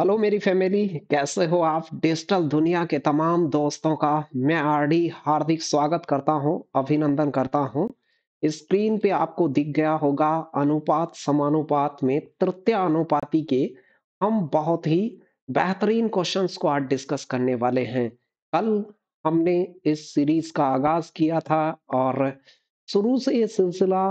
hello मेरी family कैसे हो आप डिजिटल दुनिया के तमाम दोस्तों का मैं आरडी हार्दिक स्वागत करता हूं अभिनंदन करता हूं स्क्रीन पे आपको दिख गया होगा अनुपात समानुपात में तृतीय अनुपाति के हम बहुत ही बेहतरीन क्वेश्चंस को आज डिस्कस करने वाले हैं कल हमने इस सीरीज का आगाज किया था और शुरू से ये सिलसिला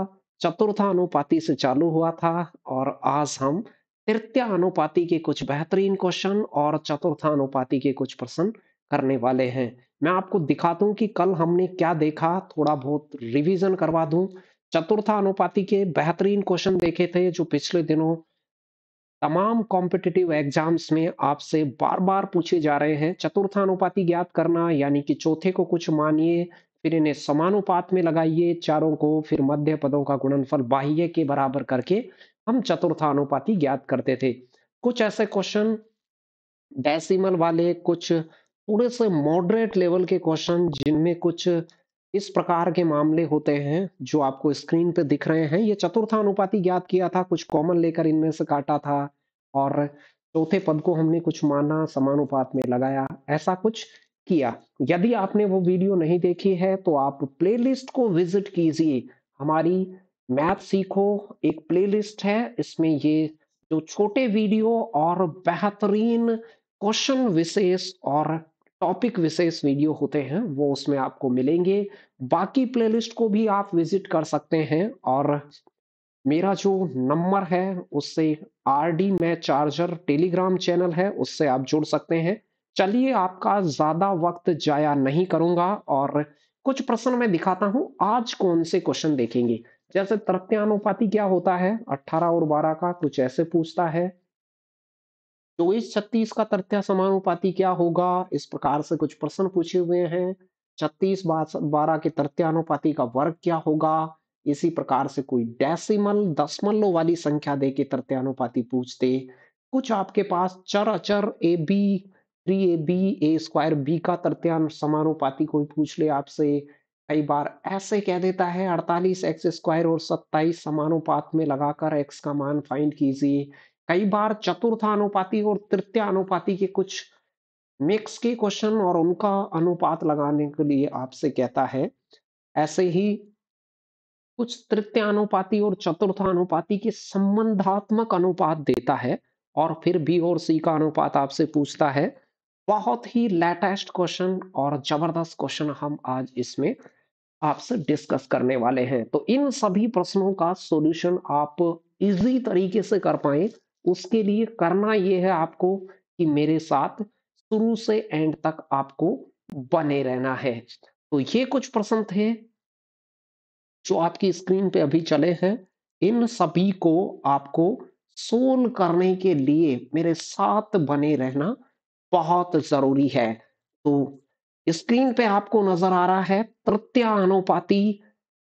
चतुर्थ अनुपाति से चालू हुआ था और आज हम तृतीय अनुपाति के कुछ बेहतरीन क्वेश्चन और चतुर्थानुपाति अनुपाति के कुछ प्रश्न करने वाले हैं मैं आपको दिखा हूं कि कल हमने क्या देखा थोड़ा बहुत रिवीजन करवा दूं चतुर्था अनुपाति के बेहतरीन क्वेश्चन देखे थे जो पिछले दिनों तमाम कॉम्पिटिटिव एग्जाम्स में आपसे बार बार पूछे जा रहे हैं चतुर्थ अनुपाति ज्ञात करना यानी कि चौथे को कुछ मानिए फिर इन्हें समानुपात में लगाइए चारों को फिर मध्य पदों का गुणनफल बाह्य के बराबर करके हम चतुर्थानुपाती ज्ञात करते थे कुछ ऐसे क्वेश्चन डेसिमल वाले कुछ थोड़े से मॉडरेट लेवल के क्वेश्चन जिनमें कुछ इस प्रकार के मामले होते हैं जो आपको स्क्रीन पे दिख रहे हैं ये चतुर्थानुपाती ज्ञात किया था कुछ कॉमन लेकर इनमें से काटा था और चौथे पद को हमने कुछ माना समानुपात में लगाया ऐसा कुछ किया यदि आपने वो वीडियो नहीं देखी है तो आप प्लेलिस्ट को विजिट कीजिए हमारी मैथ सीखो एक प्लेलिस्ट है इसमें ये जो छोटे वीडियो और बेहतरीन क्वेश्चन विशेष और टॉपिक विशेष वीडियो होते हैं वो उसमें आपको मिलेंगे बाकी प्लेलिस्ट को भी आप विजिट कर सकते हैं और मेरा जो नंबर है उससे आर डी मै चार्जर टेलीग्राम चैनल है उससे आप जुड़ सकते हैं चलिए आपका ज़्यादा वक्त जाया नहीं करूँगा और कुछ प्रश्न मैं दिखाता हूं आज कौन से क्वेश्चन देखेंगे जैसे तृतीयानुपाति क्या होता है 18 और 12 का कुछ ऐसे पूछता है चौबीस तो छत्तीस का तृतीय समानुपाति क्या होगा इस प्रकार से कुछ प्रश्न पूछे हुए हैं छत्तीस बारह के तृतीयानुपाति का वर्ग क्या होगा इसी प्रकार से कोई डेसिमल दशमलव वाली संख्या दे के तृतीयानुपाति पूछते कुछ आपके पास चर अचर A B three A B A square B का तृतीय समानुपाति कोई पूछ ले आपसे कई बार ऐसे कह देता है अड़तालीस एक्स स्क्वायर और सत्ताईस समानुपात में लगाकर एक्स का मान फाइंड कीजिए कई बार चतुर्थानुपाती और तृतीय अनुपाति के कुछ मिक्स के क्वेश्चन और उनका अनुपात लगाने के लिए आपसे कहता है ऐसे ही कुछ तृतीयानुपाती और चतुर्थानुपाती के संबंधात्मक अनुपात देता है और फिर बी और सी का अनुपात आपसे पूछता है बहुत ही लेटेस्ट क्वेश्चन और जबरदस्त क्वेश्चन हम आज इसमें आपसे डिस्कस करने वाले हैं तो इन सभी प्रश्नों का सॉल्यूशन आप इजी तरीके से कर पाए उसके लिए करना ये है आपको कि मेरे साथ शुरू से एंड तक आपको बने रहना है तो ये कुछ प्रश्न थे जो आपकी स्क्रीन पे अभी चले हैं इन सभी को आपको सोल्व करने के लिए मेरे साथ बने रहना बहुत जरूरी है तो स्क्रीन पे आपको नजर आ रहा है अनुपाति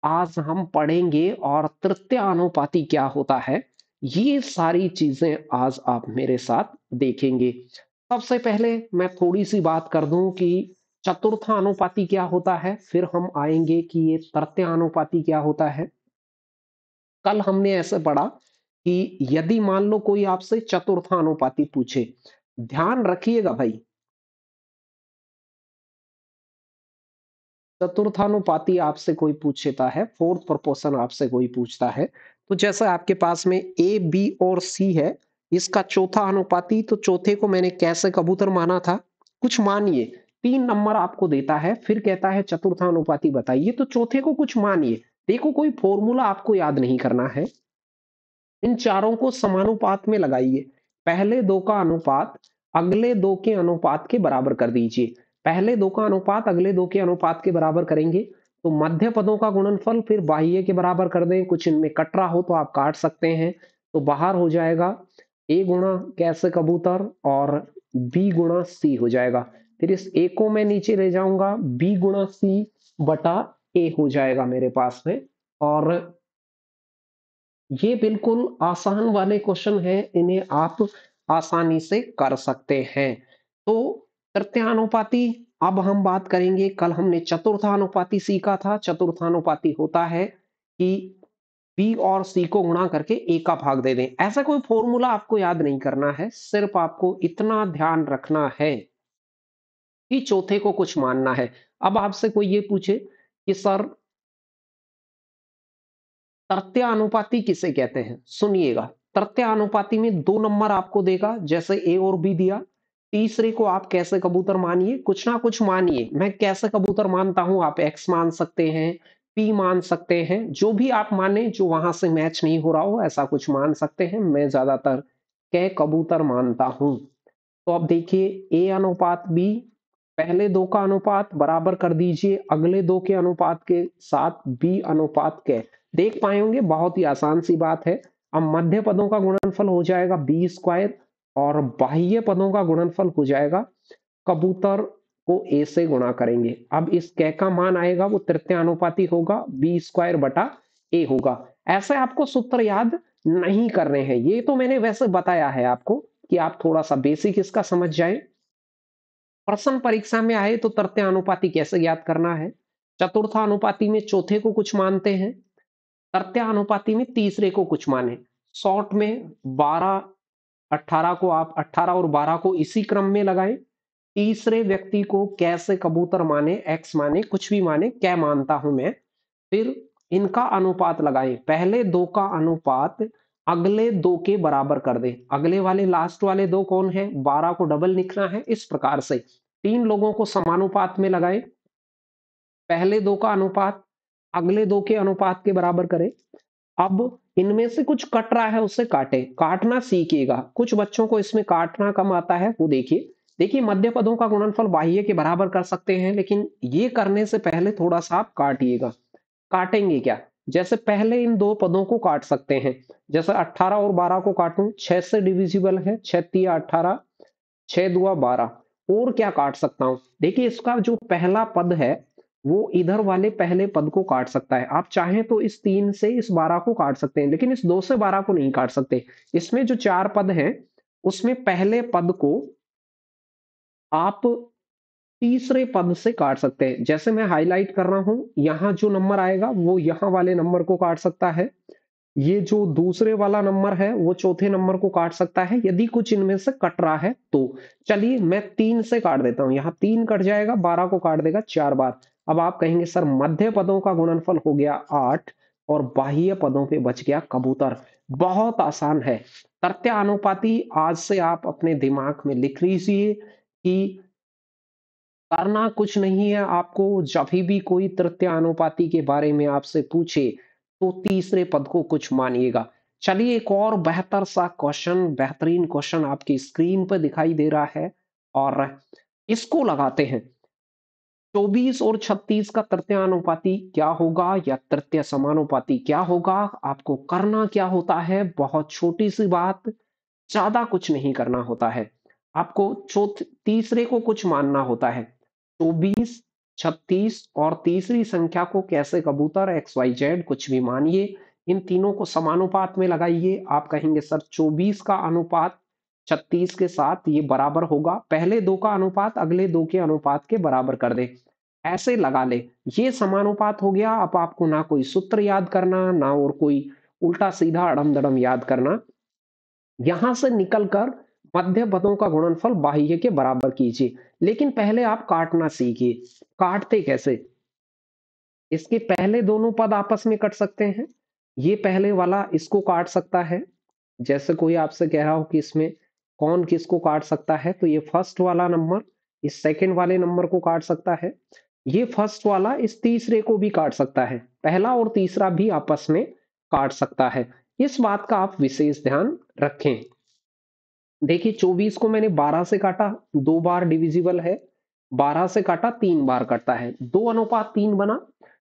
आज हम पढ़ेंगे और अनुपाति क्या होता है ये सारी चीजें आज आप मेरे साथ देखेंगे सबसे पहले मैं थोड़ी सी बात कर दूं कि अनुपाति क्या होता है फिर हम आएंगे कि ये अनुपाति क्या होता है कल हमने ऐसे पढ़ा कि यदि मान लो कोई आपसे अनुपाति पूछे ध्यान रखिएगा भाई चतुर्थानुपाती आपसे कोई पूछता है फोर्थ प्रपोर्शन आपसे कोई पूछता है तो जैसे आपके पास में ए बी और सी है इसका चौथा अनुपाती तो चौथे को मैंने कैसे कबूतर माना था कुछ मानिए तीन नंबर आपको देता है फिर कहता है अनुपाति बताइए तो चौथे को कुछ मानिए देखो कोई फॉर्मूला आपको याद नहीं करना है इन चारों को समानुपात में लगाइए पहले दो का अनुपात अगले दो के अनुपात के बराबर कर दीजिए पहले दो का अनुपात अगले दो के अनुपात के बराबर करेंगे तो मध्य पदों का गुणनफल फिर बाह्य के बराबर कर दें कुछ इनमें कटरा हो तो आप काट सकते हैं तो बाहर हो जाएगा ए गुणा कैसे कबूतर और बी गुणा सी हो जाएगा फिर इस ए को मैं नीचे ले जाऊंगा बी गुणा सी बटा ए हो जाएगा मेरे पास में और ये बिल्कुल आसान वाले क्वेश्चन है इन्हें आप आसानी से कर सकते हैं तो तृतीयानुपाति अब हम बात करेंगे कल हमने चतुर्थानुपाति सीखा था चतुर्थानुपाति होता है कि बी और सी को गुणा करके ए का भाग दे दें ऐसा कोई फॉर्मूला आपको याद नहीं करना है सिर्फ आपको इतना ध्यान रखना है कि चौथे को कुछ मानना है अब आपसे कोई ये पूछे कि सर तृतीयानुपाति किसे कहते हैं सुनिएगा तृतीयानुपाति में दो नंबर आपको देगा जैसे ए और बी दिया तीसरे को आप कैसे कबूतर मानिए कुछ ना कुछ मानिए मैं कैसे कबूतर मानता हूं आप एक्स मान सकते हैं पी मान सकते हैं जो भी आप माने जो वहां से मैच नहीं हो रहा हो ऐसा कुछ मान सकते हैं मैं ज्यादातर कह कबूतर मानता हूं तो आप देखिए ए अनुपात बी पहले दो का अनुपात बराबर कर दीजिए अगले दो के अनुपात के साथ बी अनुपात के देख पाएंगे बहुत ही आसान सी बात है अब मध्य पदों का गुणनफल हो जाएगा बी स्क्वायर और बाह्य पदों का गुणनफल हो जाएगा कबूतर को ए से गुणा करेंगे अब इस के का मान आएगा वो तृतीय अनुपाती होगा बी स्क्वायर बटा ए होगा ऐसे आपको सूत्र याद नहीं कर रहे हैं ये तो मैंने वैसे बताया है आपको कि आप थोड़ा सा बेसिक इसका समझ जाए प्रश्न परीक्षा में आए तो तृतीय अनुपाती कैसे याद करना है चतुर्थानुपाती में चौथे को कुछ मानते हैं तृतीय अनुपाती में तीसरे को कुछ माने शॉर्ट में बारह 18 को आप 18 और 12 को इसी क्रम में लगाए तीसरे व्यक्ति को कैसे कबूतर माने एक्स माने कुछ भी माने क्या मानता हूं मैं फिर इनका अनुपात लगाए पहले दो का अनुपात अगले दो के बराबर कर दे अगले वाले लास्ट वाले दो कौन है बारह को डबल लिखना है इस प्रकार से तीन लोगों को समानुपात में लगाए पहले दो का अनुपात अगले दो के अनुपात के बराबर करें अब इनमें से कुछ कट रहा है उससे काटे काटना सीखिएगा कुछ बच्चों को इसमें काटना कम आता है वो देखिए देखिए मध्य पदों का गुणनफल बाह्य के बराबर कर सकते हैं लेकिन ये करने से पहले थोड़ा सा आप काटिएगा काटेंगे क्या जैसे पहले इन दो पदों को काट सकते हैं जैसे 18 और 12 को काटूं 6 से डिविजिबल है 6 तिया अठारह छह दुआ बारह और क्या काट सकता हूं देखिए इसका जो पहला पद है वो इधर वाले पहले पद को काट सकता है आप चाहें तो इस तीन से इस बारह को काट सकते हैं लेकिन इस दो से बारह को नहीं काट सकते इसमें जो चार पद हैं उसमें पहले पद को आप तीसरे पद से काट सकते हैं जैसे मैं हाईलाइट कर रहा हूं यहां जो नंबर आएगा वो यहां वाले नंबर को काट सकता है ये जो दूसरे वाला नंबर है वो चौथे नंबर को काट सकता है यदि कुछ इनमें से कट रहा है तो चलिए मैं तीन से काट देता हूं यहां तीन कट जाएगा बारह को काट देगा चार बार अब आप कहेंगे सर मध्य पदों का गुणनफल हो गया आठ और बाह्य पदों पे बच गया कबूतर बहुत आसान है प्रत्यानुपाती आज से आप अपने दिमाग में लिख लीजिए कि करना कुछ नहीं है आपको जब भी कोई तृतीयानुपाती के बारे में आपसे पूछे तो तीसरे पद को कुछ मानिएगा चलिए एक और बेहतर सा क्वेश्चन बेहतरीन क्वेश्चन आपकी स्क्रीन पर दिखाई दे रहा है और इसको लगाते हैं चौबीस और छत्तीस का तृतीय अनुपाति क्या होगा या तृतीय समानुपाति क्या होगा आपको करना क्या होता है बहुत छोटी सी बात ज्यादा कुछ नहीं करना होता है आपको चौथ तीसरे को कुछ मानना होता है चौबीस छत्तीस और तीसरी संख्या को कैसे कबूतर एक्स वाई जेड कुछ भी मानिए इन तीनों को समानुपात में लगाइए आप कहेंगे सर चौबीस का अनुपात छत्तीस के साथ ये बराबर होगा पहले दो का अनुपात अगले दो के अनुपात के बराबर कर दे ऐसे लगा ले ये समानुपात हो गया अब आपको ना कोई सूत्र याद करना ना और कोई उल्टा सीधा अड़म दड़म याद करना यहां से निकलकर मध्य पदों का गुणनफल बाह्य के बराबर कीजिए लेकिन पहले आप काटना सीखिए काटते कैसे इसके पहले दोनों पद आपस में कट सकते हैं ये पहले वाला इसको काट सकता है जैसे कोई आपसे कह रहा हो कि इसमें कौन किसको काट सकता है तो ये फर्स्ट वाला नंबर इस सेकंड वाले नंबर को काट सकता है ये फर्स्ट वाला इस तीसरे को भी काट सकता है पहला और तीसरा भी आपस में काट सकता है इस बात का आप विशेष ध्यान रखें देखिए 24 को मैंने 12 से काटा दो बार डिविजिबल है 12 से काटा तीन बार कटता है दो अनुपात तीन बना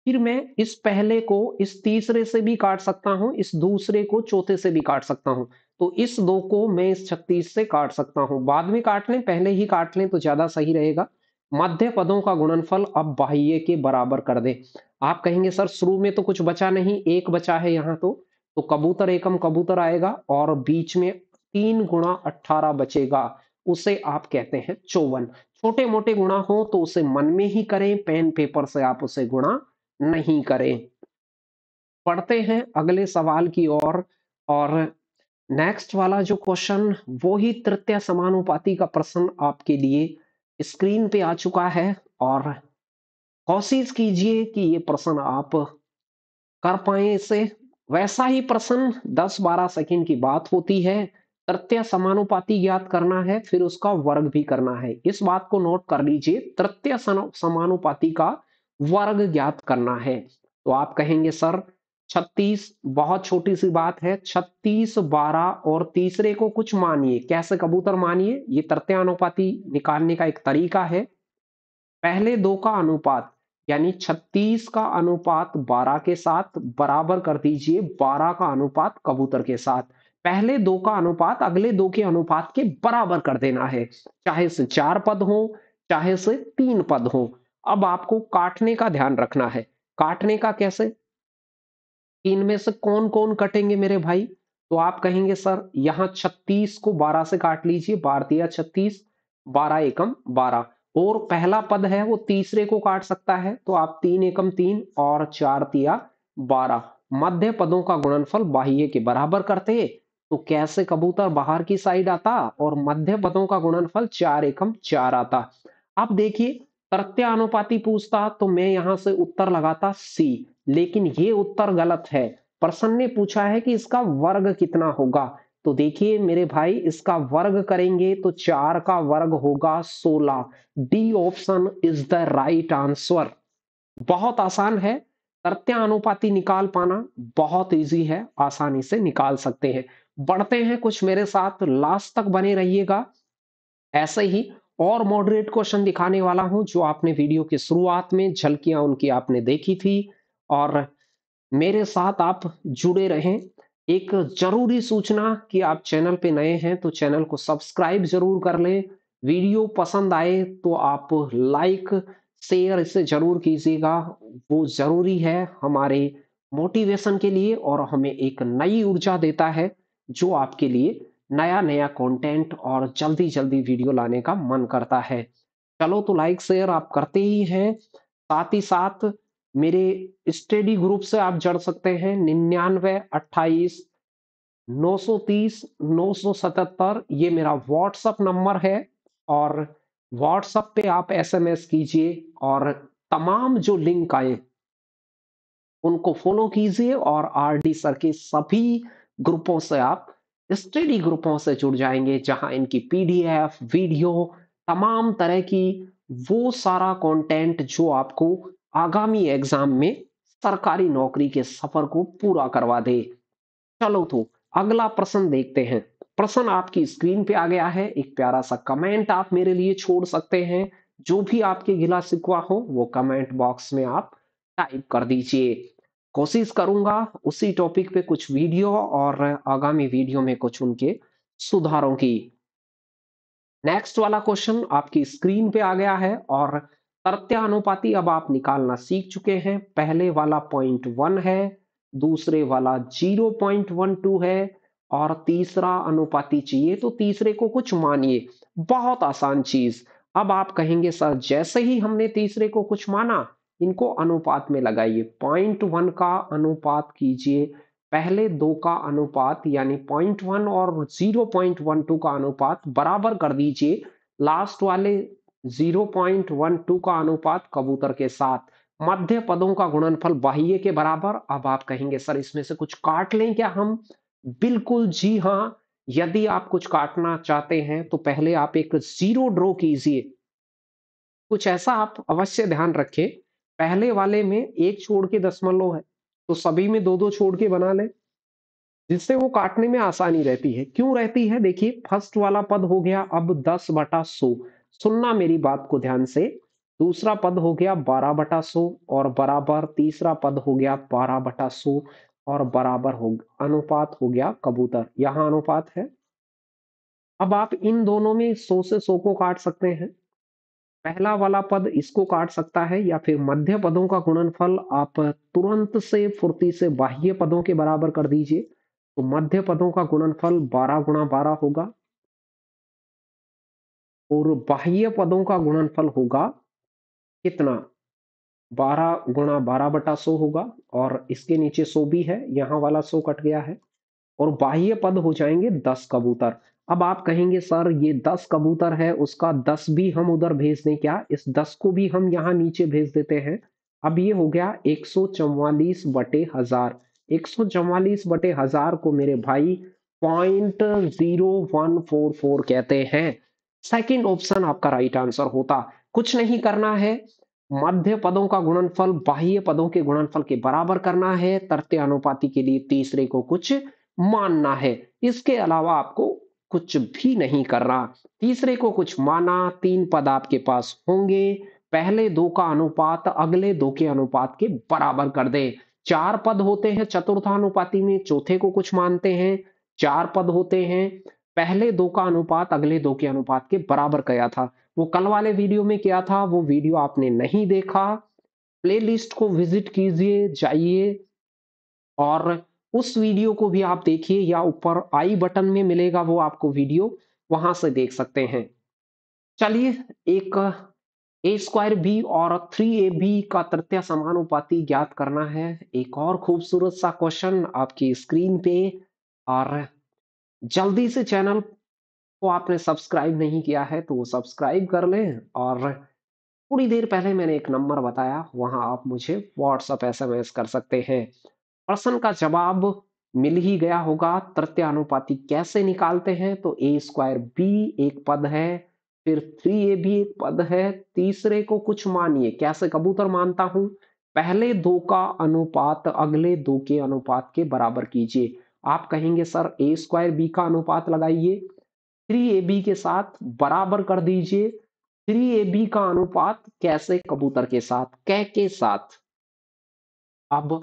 फिर मैं इस पहले को इस तीसरे से भी काट सकता हूं इस दूसरे को चौथे से भी काट सकता हूं तो इस दो को मैं इस छत्तीस से काट सकता हूं बाद में काट लें पहले ही काट लें तो ज्यादा सही रहेगा मध्य पदों का गुणनफल अब बाह्य के बराबर कर दे आप कहेंगे सर शुरू में तो कुछ बचा नहीं एक बचा है यहाँ तो तो कबूतर एकम कबूतर आएगा और बीच में तीन गुणा अट्ठारह बचेगा उसे आप कहते हैं चौवन छोटे मोटे गुणा हो तो उसे मन में ही करें पेन पेपर से आप उसे गुणा नहीं करें पढ़ते हैं अगले सवाल की ओर और नेक्स्ट वाला जो क्वेश्चन वो ही तृतीय समानुपाती का प्रश्न आपके लिए स्क्रीन पे आ चुका है और कोशिश कीजिए कि ये प्रश्न आप कर पाए इसे वैसा ही प्रश्न 10-12 सेकंड की बात होती है तृतीय समानुपाती ज्ञात करना है फिर उसका वर्ग भी करना है इस बात को नोट कर लीजिए तृतीय समानुपाती का वर्ग ज्ञात करना है तो आप कहेंगे सर 36 बहुत छोटी सी बात है 36 12 और तीसरे को कुछ मानिए कैसे कबूतर मानिए ये तृतीयानुपाति निकालने का एक तरीका है पहले दो का अनुपात यानी 36 का अनुपात 12 के साथ बराबर कर दीजिए 12 का अनुपात कबूतर के साथ पहले दो का अनुपात अगले दो के अनुपात के बराबर कर देना है चाहे से चार पद हो चाहे से तीन पद हो अब आपको काटने का ध्यान रखना है काटने का कैसे इनमें से कौन कौन कटेंगे मेरे भाई तो आप कहेंगे सर यहां छत्तीस को बारह से काट लीजिए भारतीय छत्तीस बारह एकम बारह और पहला पद है वो तीसरे को काट सकता है तो आप तीन एकम तीन और चार तिया बारह मध्य पदों का गुणनफल बाह्य के बराबर करते तो कैसे कबूतर बाहर की साइड आता और मध्य पदों का गुणनफल चार एकम चार आता अब देखिए प्रत्यानुपाति पूछता तो मैं यहां से उत्तर लगाता सी लेकिन ये उत्तर गलत है प्रश्न ने पूछा है कि इसका वर्ग कितना होगा तो देखिए मेरे भाई इसका वर्ग करेंगे तो चार का वर्ग होगा सोलह D option is the right answer बहुत आसान है प्रत्यानुपाति निकाल पाना बहुत इजी है आसानी से निकाल सकते हैं बढ़ते हैं कुछ मेरे साथ लास्ट तक बने रहिएगा ऐसे ही और मॉडरेट क्वेश्चन दिखाने वाला हूं जो आपने वीडियो के शुरुआत में झलकियां उनकी आपने देखी थी और मेरे साथ आप जुड़े रहें एक जरूरी सूचना कि आप चैनल पे नए हैं तो चैनल को सब्सक्राइब जरूर कर लें वीडियो पसंद आए तो आप लाइक शेयर इसे जरूर कीजिएगा वो जरूरी है हमारे मोटिवेशन के लिए और हमें एक नई ऊर्जा देता है जो आपके लिए नया नया कंटेंट और जल्दी जल्दी वीडियो लाने का मन करता है चलो तो लाइक शेयर आप करते ही हैं साथ ही साथ मेरे स्टडी ग्रुप से आप जड़ सकते हैं निन्यानवे अट्ठाईस नौ नौ तीस सौ सतहत्तर ये मेरा व्हाट्सअप नंबर है और व्हाट्सअप पे आप एसएमएस कीजिए और तमाम जो लिंक आए उनको फॉलो कीजिए और आरडी सर के सभी ग्रुपों से आप स्टडी ग्रुपों से जुड़ जाएंगे जहां इनकी पीडीएफ वीडियो तमाम तरह की वो सारा कंटेंट जो आपको आगामी एग्जाम में सरकारी नौकरी के सफर को पूरा करवा दे चलो तो अगला प्रश्न देखते हैं प्रश्न आपकी स्क्रीन पे आ गया है एक प्यारा सा कमेंट आप मेरे लिए छोड़ सकते हैं जो भी आपके गिला सिकवा हो वो कमेंट बॉक्स में आप टाइप कर दीजिए कोशिश करूंगा उसी टॉपिक पे कुछ वीडियो और आगामी वीडियो में कुछ उनके सुधारों की नेक्स्ट वाला क्वेश्चन आपकी स्क्रीन पे आ गया है और प्रत्यानुपाती अब आप निकालना सीख चुके हैं पहले वाला पॉइंट वन है दूसरे वाला जीरो पॉइंट वन टू है और तीसरा अनुपाति चाहिए तो तीसरे को कुछ मानिए बहुत आसान चीज अब आप कहेंगे सर जैसे ही हमने तीसरे को कुछ माना इनको अनुपात में लगाइए पॉइंट वन का अनुपात कीजिए पहले दो का अनुपात यानी पॉइंट वन और जीरो पॉइंट वन टू का अनुपात बराबर कर दीजिए लास्ट वाले जीरो पॉइंट वन टू का अनुपात कबूतर के साथ मध्य पदों का गुणनफल बाह्य के बराबर अब आप कहेंगे सर इसमें से कुछ काट लें क्या हम बिल्कुल जी हाँ यदि आप कुछ काटना चाहते हैं तो पहले आप एक जीरो ड्रॉ कीजिए कुछ ऐसा आप अवश्य ध्यान रखें पहले वाले में एक छोड़ के दशमलव है तो सभी में दो दो छोड़ के बना ले जिससे वो काटने में आसानी रहती है क्यों रहती है देखिए फर्स्ट वाला पद हो गया अब दस बटा सो सुनना मेरी बात को ध्यान से दूसरा पद हो गया बारह बटा सो और बराबर तीसरा पद हो गया बारह बटा सो और बराबर हो अनुपात हो गया कबूतर यहां अनुपात है अब आप इन दोनों में सो से सो को काट सकते हैं पहला वाला पद इसको काट सकता है या फिर मध्य पदों का गुणनफल आप तुरंत से फुर्ती से बाह्य पदों के बराबर कर दीजिए तो मध्य पदों का गुणनफल 12 गुणा बारह होगा और बाह्य पदों का गुणनफल होगा कितना 12 गुणा बारह बटा सो होगा और इसके नीचे सो भी है यहाँ वाला सो कट गया है और बाह्य पद हो जाएंगे दस कबूतर अब आप कहेंगे सर ये दस कबूतर है उसका दस भी हम उधर भेज दें क्या इस दस को भी हम यहाँ नीचे भेज देते हैं अब ये हो गया एक सौ चौवालीस बटे हजार एक सौ चौवालीस बटे हजार को मेरे भाई point zero one four four कहते हैं सेकंड ऑप्शन आपका राइट आंसर होता कुछ नहीं करना है मध्य पदों का गुणनफल बाह्य पदों के गुणनफल के बराबर करना है तरते अनुपाति के लिए तीसरे को कुछ मानना है इसके अलावा आपको कुछ भी नहीं कर रहा तीसरे को कुछ माना तीन पद आपके पास होंगे पहले दो का अनुपात अगले दो के अनुपात के बराबर कर दे चार पद होते हैं चतुर्थानुपाति में चौथे को कुछ मानते हैं चार पद होते हैं पहले दो का अनुपात अगले दो के अनुपात के बराबर किया था वो कल वाले वीडियो में क्या था वो वीडियो आपने नहीं देखा प्लेलिस्ट को विजिट कीजिए जाइए और उस वीडियो को भी आप देखिए या ऊपर आई बटन में मिलेगा वो आपको वीडियो वहां से देख सकते हैं चलिए एक ए स्क्वायर बी और थ्री ए बी का तृतीय समानुपाती ज्ञात करना है एक और खूबसूरत सा क्वेश्चन आपकी स्क्रीन पे और जल्दी से चैनल को आपने सब्सक्राइब नहीं किया है तो सब्सक्राइब कर लें और थोड़ी देर पहले मैंने एक नंबर बताया वहां आप मुझे व्हाट्सअप एस कर सकते हैं प्रश्न का जवाब मिल ही गया होगा अनुपाति कैसे निकालते हैं तो ए स्क्वायर बी एक पद है फिर थ्री ए भी एक पद है तीसरे को कुछ मानिए कैसे कबूतर मानता हूं पहले दो का अनुपात अगले दो के अनुपात के बराबर कीजिए आप कहेंगे सर ए स्क्वायर बी का अनुपात लगाइए थ्री ए बी के साथ बराबर कर दीजिए थ्री ए बी का अनुपात कैसे कबूतर के साथ कै के साथ अब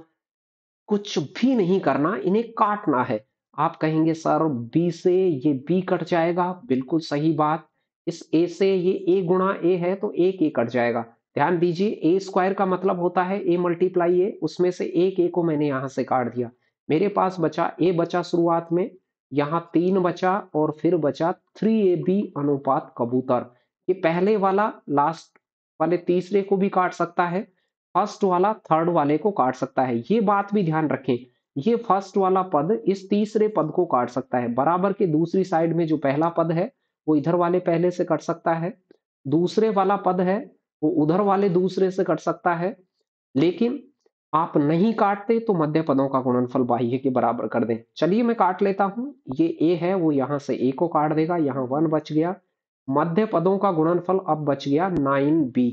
कुछ भी नहीं करना इन्हें काटना है आप कहेंगे सर बी से ये बी कट जाएगा बिल्कुल सही बात इस ए से ये ए गुणा ए है तो एक ए कट जाएगा ध्यान दीजिए ए स्क्वायर का मतलब होता है ए मल्टीप्लाई ए उसमें से एक ए को मैंने यहाँ से काट दिया मेरे पास बचा ए बचा शुरुआत में यहाँ तीन बचा और फिर बचा थ्री ए बी अनुपात कबूतर ये पहले वाला लास्ट वाले तीसरे को भी काट सकता है फर्स्ट वाला थर्ड वाले को काट सकता है ये बात भी ध्यान रखें ये फर्स्ट वाला पद इस तीसरे पद को काट सकता है बराबर के दूसरी साइड में जो पहला पद है वो इधर वाले पहले से कट सकता है दूसरे वाला पद है वो उधर वाले दूसरे से कट सकता है लेकिन आप नहीं काटते तो मध्य पदों का गुणनफल बाह्य के बराबर कर दें चलिए मैं काट लेता हूं ये ए है वो यहां से ए को काट देगा यहाँ वन बच गया मध्य पदों का गुणनफल अब बच गया नाइन बी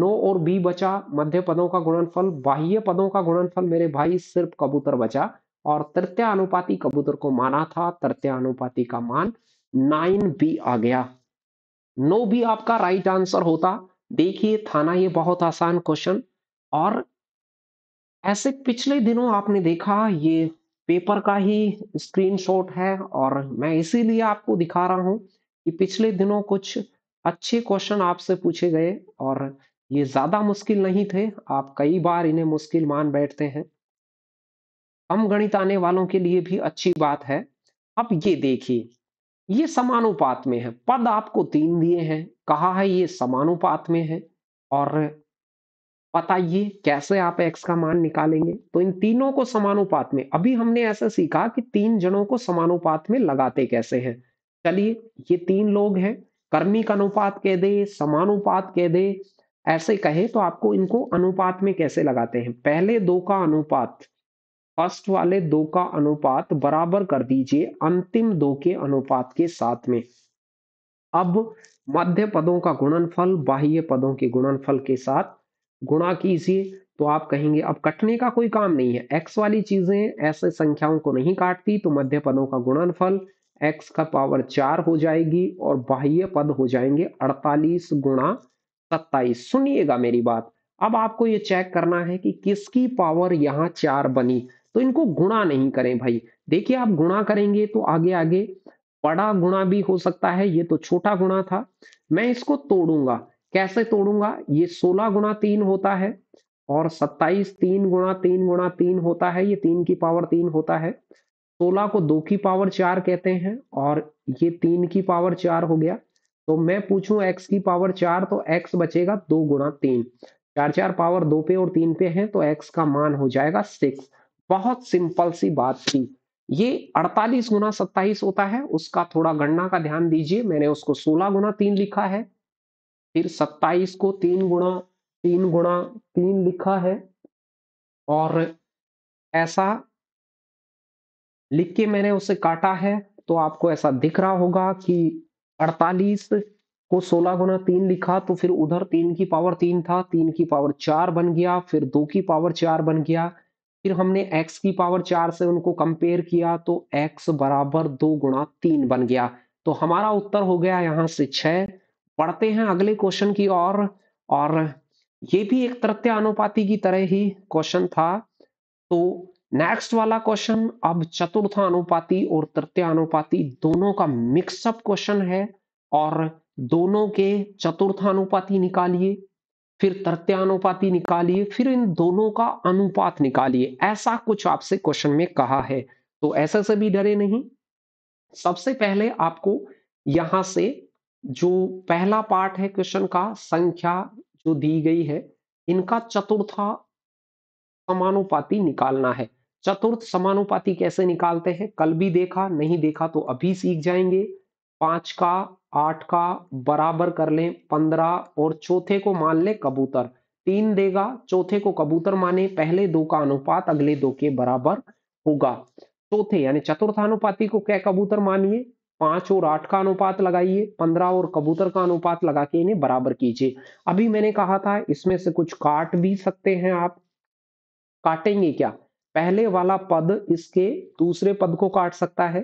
नो और बी बचा मध्य पदों का गुणनफल बाह्य पदों का गुणनफल मेरे भाई सिर्फ कबूतर बचा और तृतीय अनुपाति कबूतर को माना था तृतीय अनुपाति का मान नाइन बी आ गया नो भी आपका राइट आंसर होता देखिए थाना ये बहुत आसान क्वेश्चन और ऐसे पिछले दिनों आपने देखा ये पेपर का ही स्क्रीनशॉट है और मैं इसीलिए आपको दिखा रहा हूं कि पिछले दिनों कुछ अच्छे क्वेश्चन आपसे पूछे गए और ये ज़्यादा मुश्किल नहीं थे आप कई बार इन्हें मुश्किल मान बैठते हैं कम गणित आने वालों के लिए भी अच्छी बात है अब ये देखिए ये समानुपात में है पद आपको तीन दिए हैं कहा है ये समानुपात में है और बताइए कैसे आप x का मान निकालेंगे तो इन तीनों को समानुपात में अभी हमने ऐसा सीखा कि तीन जनों को समानुपात में लगाते कैसे हैं चलिए ये तीन लोग हैं कर्मी का अनुपात कह दे समानुपात कह दे ऐसे कहे तो आपको इनको अनुपात में कैसे लगाते हैं पहले दो का अनुपात फर्स्ट वाले दो का अनुपात बराबर कर दीजिए अंतिम दो के अनुपात के साथ में अब मध्य पदों का गुणनफल बाह्य पदों के गुणनफल के साथ गुणा कीजिए तो आप कहेंगे अब कटने का कोई काम नहीं है एक्स वाली चीजें ऐसे संख्याओं को नहीं काटती तो मध्य पदों का गुणनफल एक्स का पावर चार हो जाएगी और बाह्य पद हो जाएंगे अड़तालीस गुणा सत्ताईस सुनिएगा मेरी बात अब आपको ये चेक करना है कि किसकी पावर यहाँ चार बनी तो इनको गुणा नहीं करें भाई देखिए आप गुणा करेंगे तो आगे आगे बड़ा गुणा भी हो सकता है ये तो छोटा गुणा था मैं इसको तोड़ूंगा कैसे तोड़ूंगा ये सोलह गुणा तीन होता है और सत्ताईस तीन गुणा तीन गुणा तीन होता है ये तीन की पावर तीन होता है सोलह को दो की पावर चार कहते हैं और ये तीन की पावर चार हो गया तो मैं पूछूं x की पावर चार तो x बचेगा दो गुणा तीन चार चार पावर दो पे और तीन पे है तो x का मान हो जाएगा सिक्स बहुत सिंपल सी बात थी ये 48 गुना सत्ताईस होता है उसका थोड़ा गणना का ध्यान दीजिए मैंने उसको 16 गुना तीन लिखा है फिर 27 को तीन गुणा तीन गुणा तीन लिखा है और ऐसा लिख के मैंने उसे काटा है तो आपको ऐसा दिख रहा होगा कि अड़तालीस को सोलह गुना तीन लिखा तो फिर उधर तीन की पावर तीन था तीन की पावर चार बन गया फिर दो की पावर चार बन गया फिर हमने x की पावर चार से उनको कंपेयर किया तो x बराबर दो गुणा तीन बन गया तो हमारा उत्तर हो गया यहाँ से छह पढ़ते हैं अगले क्वेश्चन की ओर और, और ये भी एक तृतीय अनुपाति की तरह ही क्वेश्चन था तो नेक्स्ट वाला क्वेश्चन अब अनुपाति और अनुपाति दोनों का मिक्सअप क्वेश्चन है और दोनों के चतुर्थानुपाती निकालिए फिर तृतीयानुपाती निकालिए फिर इन दोनों का अनुपात निकालिए ऐसा कुछ आपसे क्वेश्चन में कहा है तो ऐसे से भी डरे नहीं सबसे पहले आपको यहां से जो पहला पार्ट है क्वेश्चन का संख्या जो दी गई है इनका चतुर्था समानुपाति निकालना है चतुर्थ समानुपाती कैसे निकालते हैं कल भी देखा नहीं देखा तो अभी सीख जाएंगे पांच का आठ का बराबर कर लें पंद्रह और चौथे को मान ले कबूतर तीन देगा चौथे को कबूतर माने पहले दो का अनुपात अगले दो के बराबर होगा चौथे यानी चतुर्थानुपाती को क्या कबूतर मानिए पांच और आठ का अनुपात लगाइए पंद्रह और कबूतर का अनुपात लगा के इन्हें बराबर कीजिए अभी मैंने कहा था इसमें से कुछ काट भी सकते हैं आप काटेंगे क्या पहले वाला पद इसके दूसरे पद को काट सकता है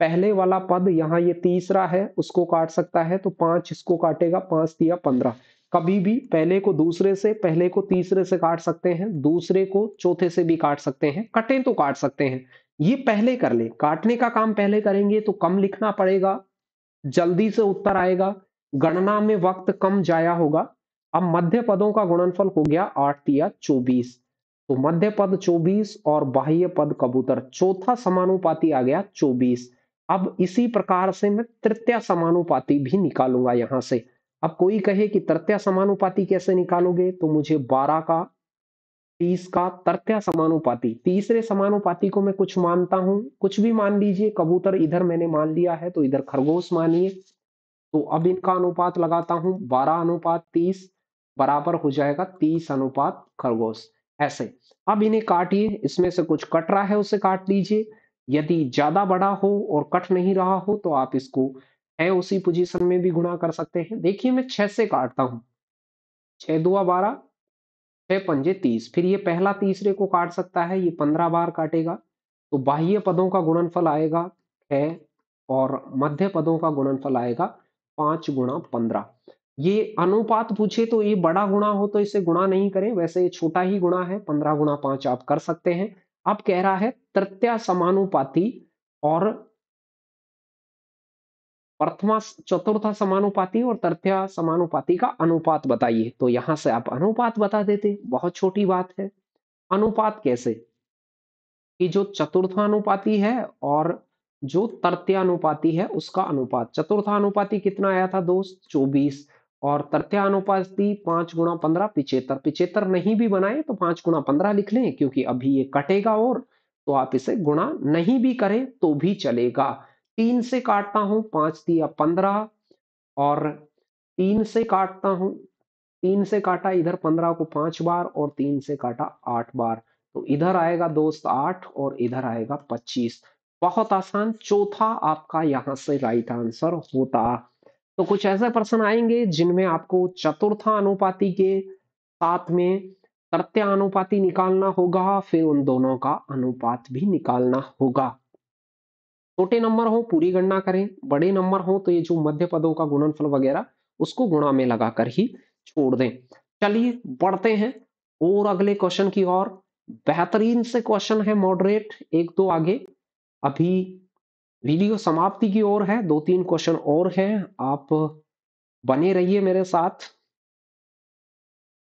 पहले वाला पद यहाँ ये तीसरा है उसको काट सकता है तो पांच इसको काटेगा पांच दिया पंद्रह कभी भी पहले को दूसरे से पहले को तीसरे से काट सकते हैं दूसरे को चौथे से भी काट सकते हैं कटे तो काट सकते हैं ये पहले कर ले काटने का काम पहले करेंगे तो कम लिखना पड़ेगा जल्दी से उत्तर आएगा गणना में वक्त कम जाया होगा अब मध्य पदों का गुणनफल हो गया आठ दिया चौबीस तो मध्य पद 24 और बाह्य पद कबूतर चौथा समानुपाती आ गया 24 अब इसी प्रकार से मैं तृतीय समानुपाती भी निकालूंगा यहाँ से अब कोई कहे कि तृतीय समानुपाती कैसे निकालोगे तो मुझे 12 का 30 का तृतीय समानुपाती तीसरे समानुपाती को मैं कुछ मानता हूं कुछ भी मान लीजिए कबूतर इधर मैंने मान लिया है तो इधर खरगोश मानिए तो अब इनका अनुपात लगाता हूं बारह अनुपात तीस बराबर हो जाएगा तीस अनुपात खरगोश ऐसे अब इन्हें काटिए इसमें से कुछ कट रहा है उसे काट लीजिए यदि ज्यादा बड़ा हो और कट नहीं रहा हो तो आप इसको है उसी पोजीशन में भी गुणा कर सकते हैं देखिए मैं छह से काटता हूं छह दुआ बारह छह पंजे तीस फिर ये पहला तीसरे को काट सकता है ये पंद्रह बार काटेगा तो बाह्य पदों का गुणनफल आएगा छह और मध्य पदों का गुणनफल आएगा पांच गुणा पंद्रह ये अनुपात पूछे तो ये बड़ा गुणा हो तो इसे गुणा नहीं करें वैसे ये छोटा ही गुणा है पंद्रह गुणा पांच आप कर सकते हैं अब कह रहा है तृतीय समानुपाती और प्रथमा चतुर्थ समानुपाती और तृतीय समानुपाती का अनुपात बताइए तो यहां से आप अनुपात बता देते बहुत छोटी बात है अनुपात कैसे कि जो चतुर्थानुपाती है और जो तृतीयानुपाती है उसका अनुपात चतुर्थानुपाती कितना आया था दोस्त चौबीस और तथ्यानुपाती पांच गुणा पंद्रह पिछेतर पिछेतर नहीं भी बनाए तो पांच गुणा पंद्रह लिख लें क्योंकि अभी ये कटेगा और तो आप इसे गुणा नहीं भी करें तो भी चलेगा तीन से काटता हूं पांच दिया पंद्रह और तीन से काटता हूं तीन से काटा इधर पंद्रह को पांच बार और तीन से काटा आठ बार तो इधर आएगा दोस्त आठ और इधर आएगा पच्चीस बहुत आसान चौथा आपका यहां से राइट आंसर होता तो कुछ ऐसे प्रश्न आएंगे जिनमें आपको चतुर्था अनुपाति के साथ में तृतीय अनुपाति निकालना होगा फिर उन दोनों का अनुपात भी निकालना होगा छोटे नंबर हो पूरी गणना करें बड़े नंबर हो तो ये जो मध्य पदों का गुणनफल वगैरह उसको गुणा में लगाकर ही छोड़ दें चलिए बढ़ते हैं और अगले क्वेश्चन की ओर बेहतरीन से क्वेश्चन है मॉडरेट एक दो आगे अभी वीडियो समाप्ति की ओर है दो तीन क्वेश्चन और हैं आप बने रहिए मेरे साथ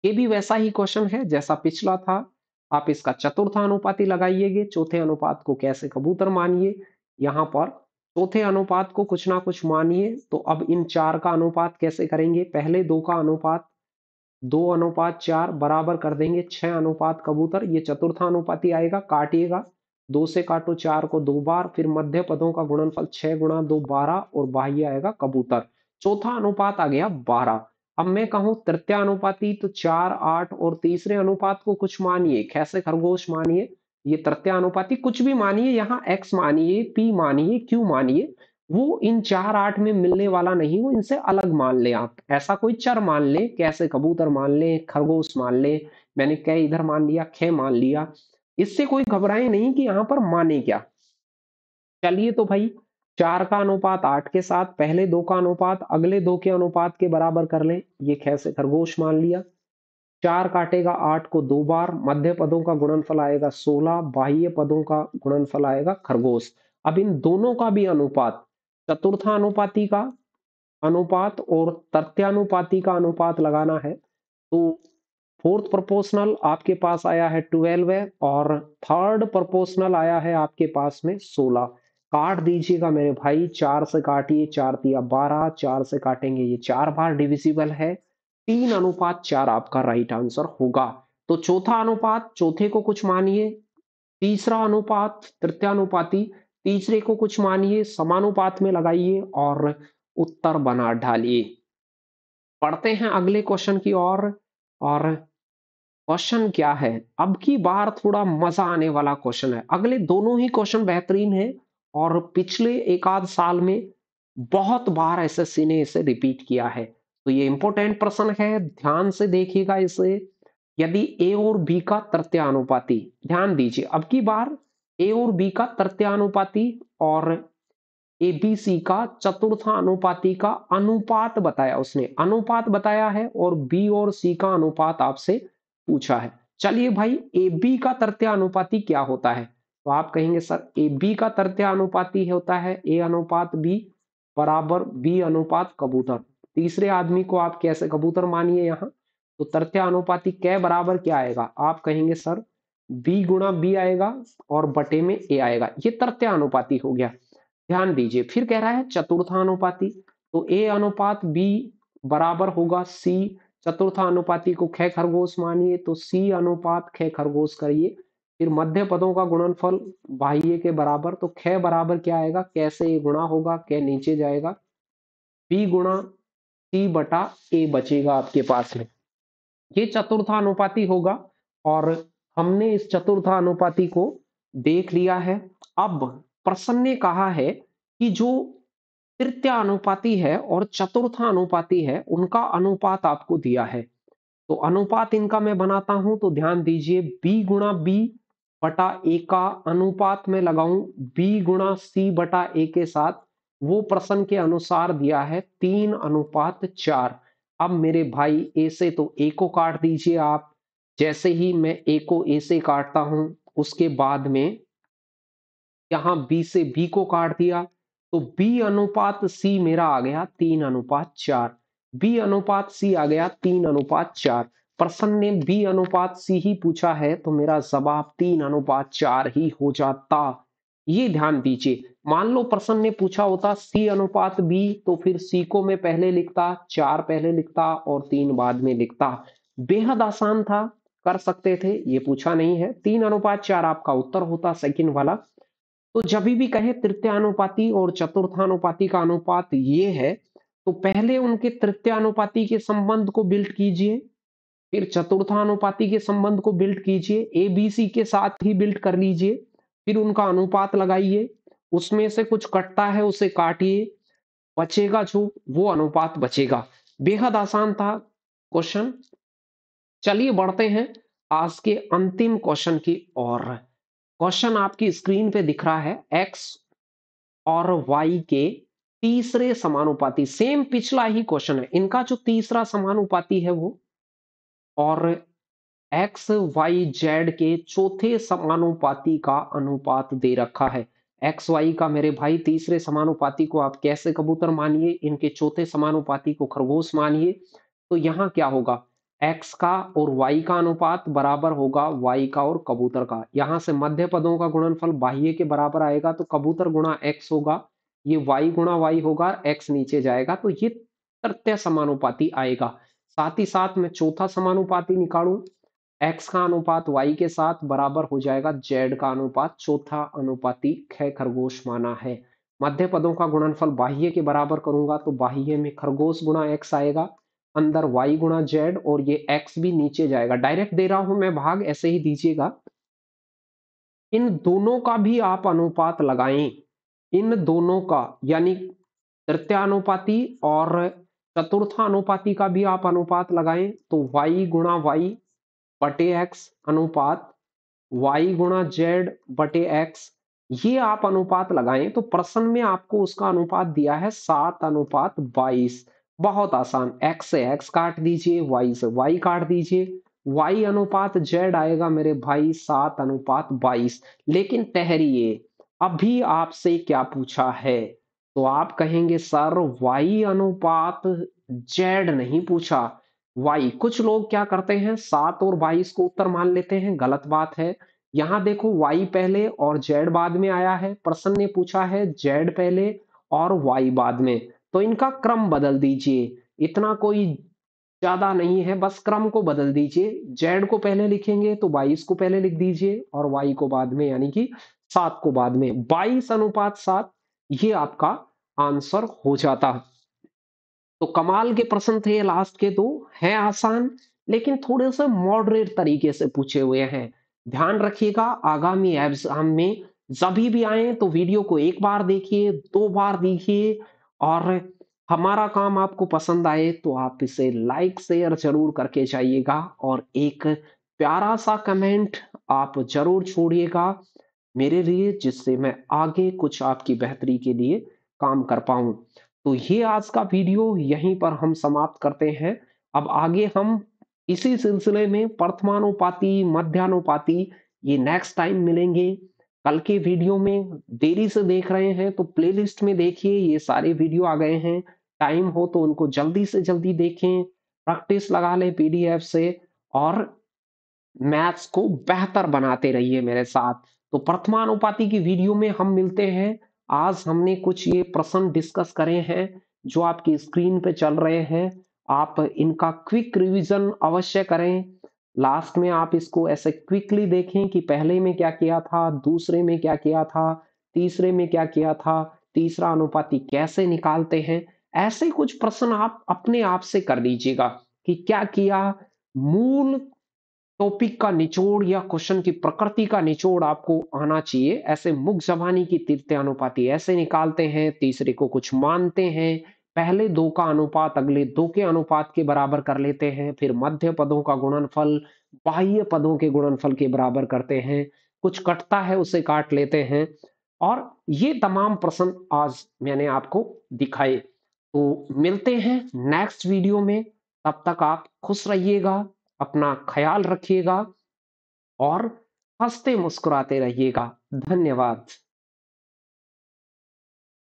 ये भी वैसा ही क्वेश्चन है जैसा पिछला था आप इसका चतुर्थ अनुपाति लगाइएगे चौथे अनुपात को कैसे कबूतर मानिए यहाँ पर चौथे अनुपात को कुछ ना कुछ मानिए तो अब इन चार का अनुपात कैसे करेंगे पहले दो का अनुपात दो अनुपात चार बराबर कर देंगे छह अनुपात कबूतर ये चतुर्थ अनुपाति आएगा काटिएगा दो से काटो चार को दो बार फिर मध्य पदों का गुणनफल छह गुणा दो बारह और बाह्य आएगा कबूतर चौथा अनुपात आ गया बारह अब मैं कहूं तृतीय अनुपाती तो चार आठ और तीसरे अनुपात को कुछ मानिए कैसे खरगोश मानिए ये तृतीय अनुपाती कुछ भी मानिए यहाँ एक्स मानिए पी मानिए क्यू मानिए वो इन चार आठ में मिलने वाला नहीं हो इनसे अलग मान ले आप ऐसा कोई चर मान ले कैसे कबूतर मान ले खरगोश मान ले मैंने कै इधर मान लिया खे मान लिया इससे कोई घबराए नहीं कि यहां पर माने क्या चलिए तो भाई चार का अनुपात आठ के साथ पहले दो का अनुपात अगले दो के अनुपात के बराबर कर लें ये कैसे खरगोश मान लिया चार काटेगा आठ को दो बार मध्य पदों का गुणनफल आएगा सोलह बाह्य पदों का गुणनफल आएगा खरगोश अब इन दोनों का भी अनुपात चतुर्था अनुपाति का अनुपात और तृतीयानुपाति का अनुपात लगाना है तो फोर्थ प्रोपोर्शनल आपके पास आया है ट्वेल्व है और थर्ड प्रोपोर्शनल आया है आपके पास में सोलह काट दीजिएगा मेरे भाई चार से काटिए चार दिया बारह चार से काटेंगे ये चार बार डिविजिबल है तीन अनुपात चार आपका राइट आंसर होगा तो चौथा अनुपात चौथे को कुछ मानिए तीसरा अनुपात तृतीयानुपाती तीसरे को कुछ मानिए समानुपात में लगाइए और उत्तर बना डालिए पढ़ते हैं अगले क्वेश्चन की ओर और, और क्वेश्चन क्या है अब की बार थोड़ा मजा आने वाला क्वेश्चन है अगले दोनों ही क्वेश्चन बेहतरीन है और पिछले एक आध साल में बहुत बार एसएससी ने इसे रिपीट किया है तो ये इंपॉर्टेंट प्रश्न है ध्यान से देखिएगा इसे यदि ए और बी का तृतीयानुपाती ध्यान दीजिए अब की बार ए और बी का तृतीयानुपाती और ए बी सी का अनुपाति का अनुपात बताया उसने अनुपात बताया है और बी और सी का अनुपात आपसे पूछा है चलिए भाई ए बी का तृतीय अनुपाती क्या होता है तो आप कहेंगे सर ए बी का तृतीय अनुपाती होता है ए अनुपात बी बराबर बी अनुपात कबूतर तीसरे आदमी को आप कैसे कबूतर मानिए यहाँ तो तृतीय अनुपाती कै बराबर क्या आएगा आप कहेंगे सर बी गुणा बी आएगा और बटे में ए आएगा ये तृतीय अनुपाती हो गया ध्यान दीजिए फिर कह रहा है चतुर्थ अनुपाति तो ए अनुपात बी बराबर होगा सी चतुर्था अनुपाति को खे खरगोश मानिए तो सी अनुपात खे खरगोश करिए फिर मध्य पदों का गुणनफल बाह्य के बराबर तो खे बराबर क्या आएगा कैसे ये गुणा होगा क नीचे जाएगा बी गुणा सी बटा ए बचेगा आपके पास में ये चतुर्था अनुपाति होगा और हमने इस चतुर्था अनुपाति को देख लिया है अब प्रसन्न ने कहा है कि जो तृतीय अनुपाति है और चतुर्थ अनुपाति है उनका अनुपात आपको दिया है तो अनुपात इनका मैं बनाता हूं तो ध्यान दीजिए b गुणा बी बटा ए का अनुपात में लगाऊं b गुणा सी बटा ए के साथ वो प्रश्न के अनुसार दिया है तीन अनुपात चार अब मेरे भाई ए से तो ए को काट दीजिए आप जैसे ही मैं ए को ए से काटता हूं उसके बाद में यहां बी से बी को काट दिया तो बी अनुपात सी मेरा आ गया तीन अनुपात चार बी अनुपात सी आ गया तीन अनुपात चार प्रश्न ने बी अनुपात सी ही पूछा है तो मेरा जवाब तीन अनुपात चार ही हो जाता ये ध्यान दीजिए मान लो प्रश्न ने पूछा होता सी अनुपात बी तो फिर सी को मैं पहले लिखता चार पहले लिखता और तीन बाद में लिखता बेहद आसान था कर सकते थे ये पूछा नहीं है तीन अनुपात चार आपका उत्तर होता सेकंड वाला तो जब भी कहे तृतीयानुपाती और चतुर्थानुपाती का अनुपात ये है तो पहले उनके तृतीयानुपाती के संबंध को बिल्ट कीजिए फिर चतुर्थानुपाती के संबंध को बिल्ट कीजिए ए बी सी के साथ ही बिल्ट कर लीजिए फिर उनका अनुपात लगाइए उसमें से कुछ कटता है उसे काटिए बचेगा जो वो अनुपात बचेगा बेहद आसान था क्वेश्चन चलिए बढ़ते हैं आज के अंतिम क्वेश्चन की ओर क्वेश्चन आपकी स्क्रीन पे दिख रहा है एक्स और वाई के तीसरे समानुपाती सेम पिछला ही क्वेश्चन है इनका जो तीसरा समानुपाती है वो और एक्स वाई जेड के चौथे समानुपाती का अनुपात दे रखा है एक्स वाई का मेरे भाई तीसरे समानुपाती को आप कैसे कबूतर मानिए इनके चौथे समानुपाती को खरगोश मानिए तो यहां क्या होगा एक्स का और वाई का अनुपात बराबर होगा वाई का और कबूतर का यहाँ से मध्य पदों का गुणनफल बाह्य के बराबर आएगा तो कबूतर गुणा एक्स होगा ये वाई गुणा वाई होगा एक्स नीचे जाएगा तो ये तृतीय समानुपाती आएगा साथ ही साथ मैं चौथा समानुपाती निकालू एक्स का अनुपात वाई के साथ बराबर हो जाएगा जेड का अनुपात चौथा अनुपाती ख खरगोश माना है मध्य पदों का गुणनफल बाह्य के बराबर करूंगा तो बाह्य में खरगोश गुणा एक्स आएगा अंदर y गुणा जेड और ये x भी नीचे जाएगा डायरेक्ट दे रहा हूं मैं भाग ऐसे ही दीजिएगा इन दोनों का भी आप अनुपात लगाएं इन दोनों का यानी तृतीयानुपाती और चतुर्थानुपाती का भी आप अनुपात लगाएं तो y गुणा वाई बटे एक्स अनुपात y गुणा जेड बटे एक्स ये आप अनुपात लगाएं तो प्रश्न में आपको उसका अनुपात दिया है सात अनुपात बाईस बहुत आसान x से x काट दीजिए y से y काट दीजिए y अनुपात z आएगा मेरे भाई सात अनुपात बाईस लेकिन ठहरिए अभी आपसे क्या पूछा है तो आप कहेंगे सर y अनुपात z नहीं पूछा y कुछ लोग क्या करते हैं सात और बाईस को उत्तर मान लेते हैं गलत बात है यहां देखो y पहले और z बाद में आया है प्रश्न ने पूछा है z पहले और y बाद में तो इनका क्रम बदल दीजिए इतना कोई ज्यादा नहीं है बस क्रम को बदल दीजिए जेड को पहले लिखेंगे तो बाईस को पहले लिख दीजिए और वाई को बाद में यानी कि सात को बाद में बाईस अनुपात सात ये आपका आंसर हो जाता तो कमाल के प्रश्न थे लास्ट के दो हैं आसान लेकिन थोड़े से मॉडरेट तरीके से पूछे हुए हैं ध्यान रखिएगा आगामी एग्जाम में जब भी आए तो वीडियो को एक बार देखिए दो बार देखिए और हमारा काम आपको पसंद आए तो आप इसे लाइक शेयर जरूर करके जाइएगा और एक प्यारा सा कमेंट आप जरूर छोड़िएगा मेरे लिए जिससे मैं आगे कुछ आपकी बेहतरी के लिए काम कर पाऊं तो ये आज का वीडियो यहीं पर हम समाप्त करते हैं अब आगे हम इसी सिलसिले में प्रथमानुपाति मध्यानुपाति ये नेक्स्ट टाइम मिलेंगे कल के वीडियो में देरी से देख रहे हैं तो प्लेलिस्ट में देखिए ये सारे वीडियो आ गए हैं टाइम हो तो उनको जल्दी से जल्दी देखें प्रैक्टिस लगा लें पीडीएफ से और मैथ्स को बेहतर बनाते रहिए मेरे साथ तो प्रथमानुपाति की वीडियो में हम मिलते हैं आज हमने कुछ ये प्रश्न डिस्कस करे हैं जो आपकी स्क्रीन पे चल रहे हैं आप इनका क्विक रिवीजन अवश्य करें लास्ट में आप इसको ऐसे क्विकली देखें कि पहले में क्या किया था दूसरे में क्या किया था तीसरे में क्या किया था तीसरा अनुपाति कैसे निकालते हैं ऐसे कुछ प्रश्न आप अपने आप से कर लीजिएगा कि क्या किया मूल टॉपिक का निचोड़ या क्वेश्चन की प्रकृति का निचोड़ आपको आना चाहिए ऐसे मुख जबानी की तीर्थ अनुपाति ऐसे निकालते हैं तीसरे को कुछ मानते हैं पहले दो का अनुपात अगले दो के अनुपात के बराबर कर लेते हैं फिर मध्य पदों का गुणनफल बाह्य पदों के गुणनफल के बराबर करते हैं कुछ कटता है उसे काट लेते हैं और ये तमाम प्रश्न आज मैंने आपको दिखाए तो मिलते हैं नेक्स्ट वीडियो में तब तक आप खुश रहिएगा अपना ख्याल रखिएगा और हंसते मुस्कुराते रहिएगा धन्यवाद